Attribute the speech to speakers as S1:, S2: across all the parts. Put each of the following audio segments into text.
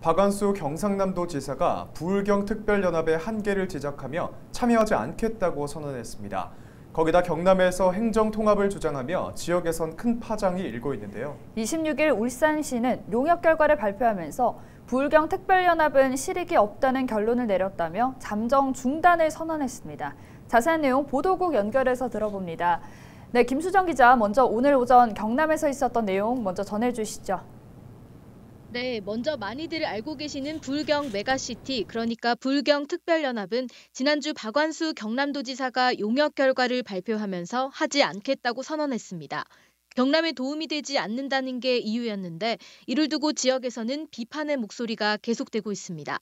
S1: 박완수 경상남도 지사가 부울경 특별연합의 한계를 지적하며 참여하지 않겠다고 선언했습니다. 거기다 경남에서 행정 통합을 주장하며 지역에선 큰 파장이 일고 있는데요.
S2: 26일 울산시는 용역 결과를 발표하면서 부울경 특별연합은 실익이 없다는 결론을 내렸다며 잠정 중단을 선언했습니다. 자세한 내용 보도국 연결해서 들어봅니다. 네, 김수정 기자 먼저 오늘 오전 경남에서 있었던 내용 먼저 전해주시죠.
S3: 네, 먼저 많이들 알고 계시는 불경 메가시티, 그러니까 불경 특별연합은 지난주 박완수 경남도지사가 용역 결과를 발표하면서 하지 않겠다고 선언했습니다. 경남에 도움이 되지 않는다는 게 이유였는데 이를 두고 지역에서는 비판의 목소리가 계속되고 있습니다.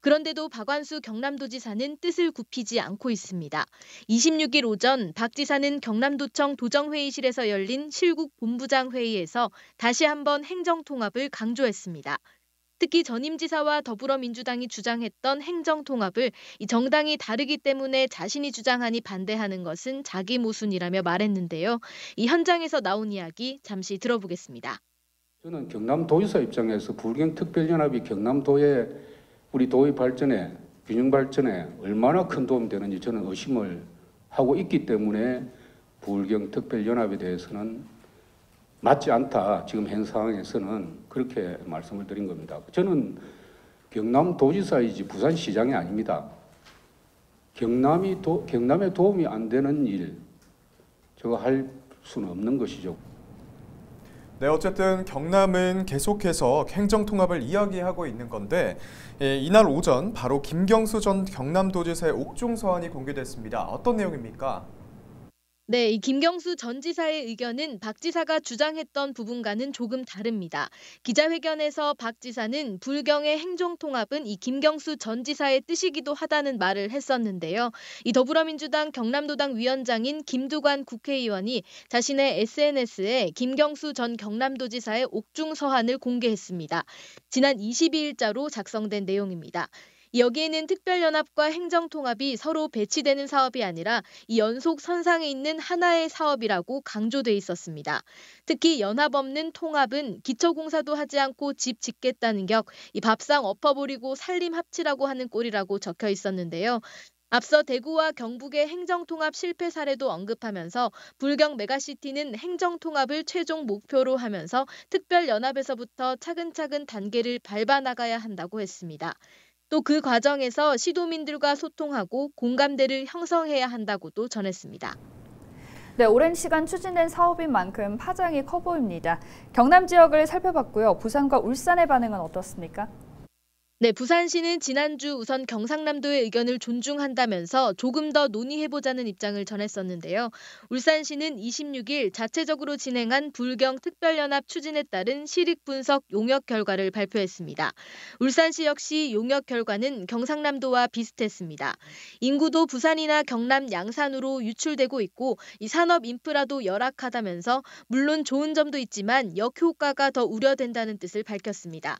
S3: 그런데도 박완수 경남도지사는 뜻을 굽히지 않고 있습니다. 26일 오전 박 지사는 경남도청 도정회의실에서 열린 실국 본부장 회의에서 다시 한번 행정통합을 강조했습니다. 특히 전임 지사와 더불어민주당이 주장했던 행정 통합을 정당이 다르기 때문에 자신이 주장하니 반대하는 것은 자기 모순이라며 말했는데요. 이 현장에서 나온 이야기 잠시 들어보겠습니다.
S4: 저는 경남도지사 입장에서 불경특별연합이 경남도에 우리 도의 발전에 균형 발전에 얼마나 큰 도움이 되는지 저는 의심을 하고 있기 때문에 불경 특별연합에 대해서는 맞지 않다. 지금 현 상황에서는 그렇게 말씀을 드린 겁니다. 저는 경남 도지사이지 부산시장이 아닙니다. 경남이 도, 경남에 도움이 안 되는 일, 저거 할 수는 없는
S1: 것이죠. 네, 어쨌든 경남은 계속해서 행정 통합을 이야기하고 있는 건데 예, 이날 오전 바로 김경수 전 경남도지사의 옥중 서한이 공개됐습니다. 어떤 내용입니까?
S3: 네, 이 김경수 전 지사의 의견은 박 지사가 주장했던 부분과는 조금 다릅니다. 기자회견에서 박 지사는 불경의 행정통합은 이 김경수 전 지사의 뜻이기도 하다는 말을 했었는데요. 이 더불어민주당 경남도당 위원장인 김두관 국회의원이 자신의 SNS에 김경수 전 경남도지사의 옥중 서한을 공개했습니다. 지난 22일자로 작성된 내용입니다. 여기에는 특별연합과 행정통합이 서로 배치되는 사업이 아니라 이 연속 선상에 있는 하나의 사업이라고 강조돼 있었습니다. 특히 연합 없는 통합은 기초공사도 하지 않고 집 짓겠다는 격, 이 밥상 엎어버리고 살림 합치라고 하는 꼴이라고 적혀 있었는데요. 앞서 대구와 경북의 행정통합 실패 사례도 언급하면서 불경 메가시티는 행정통합을 최종 목표로 하면서 특별연합에서부터 차근차근 단계를 밟아 나가야 한다고 했습니다. 또그 과정에서 시도민들과 소통하고 공감대를 형성해야 한다고도 전했습니다. 네, 오랜 시간 추진된 사업인
S2: 만큼 파장이 커 보입니다. 경남 지역을 살펴봤고요. 부산과 울산의 반응은 어떻습니까?
S3: 네, 부산시는 지난주 우선 경상남도의 의견을 존중한다면서 조금 더 논의해보자는 입장을 전했었는데요. 울산시는 26일 자체적으로 진행한 불경 특별연합 추진에 따른 시립 분석 용역 결과를 발표했습니다. 울산시 역시 용역 결과는 경상남도와 비슷했습니다. 인구도 부산이나 경남 양산으로 유출되고 있고 이 산업 인프라도 열악하다면서 물론 좋은 점도 있지만 역효과가 더 우려된다는 뜻을 밝혔습니다.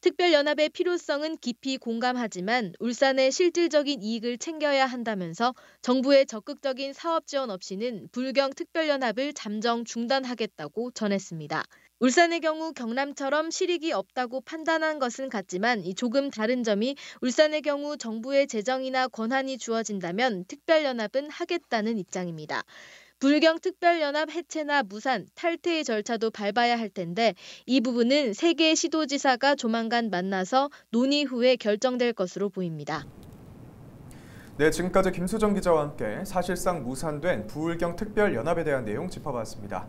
S3: 특별연합의 필요성은 깊이 공감하지만 울산의 실질적인 이익을 챙겨야 한다면서 정부의 적극적인 사업 지원 없이는 불경 특별연합을 잠정 중단하겠다고 전했습니다. 울산의 경우 경남처럼 실익이 없다고 판단한 것은 같지만 조금 다른 점이 울산의 경우 정부의 재정이나 권한이 주어진다면 특별연합은 하겠다는 입장입니다. 불경특별연합 해체나 무산, 탈퇴의 절차도 밟아야 할 텐데 이 부분은 세계 시도지사가 조만간 만나서 논의 후에 결정될 것으로 보입니다.
S1: 네, 지금까지 김수정 기자와 함께 사실상 무산된 부울경특별연합에 대한 내용 짚어봤습니다.